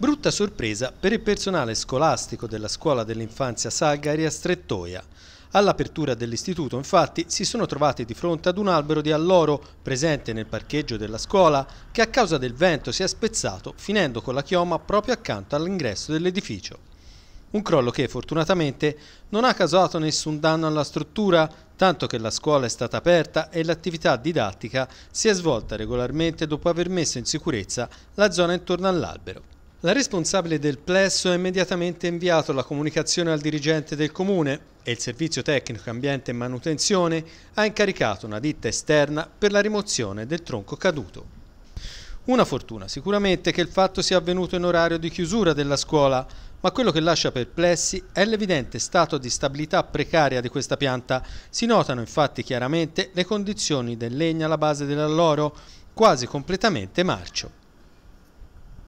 Brutta sorpresa per il personale scolastico della scuola dell'infanzia Salgari a Strettoia. All'apertura dell'istituto infatti si sono trovati di fronte ad un albero di alloro presente nel parcheggio della scuola che a causa del vento si è spezzato finendo con la chioma proprio accanto all'ingresso dell'edificio. Un crollo che fortunatamente non ha causato nessun danno alla struttura tanto che la scuola è stata aperta e l'attività didattica si è svolta regolarmente dopo aver messo in sicurezza la zona intorno all'albero. La responsabile del plesso ha immediatamente inviato la comunicazione al dirigente del comune e il servizio tecnico ambiente e manutenzione ha incaricato una ditta esterna per la rimozione del tronco caduto. Una fortuna sicuramente che il fatto sia avvenuto in orario di chiusura della scuola, ma quello che lascia perplessi è l'evidente stato di stabilità precaria di questa pianta. Si notano infatti chiaramente le condizioni del legno alla base dell'alloro, quasi completamente marcio.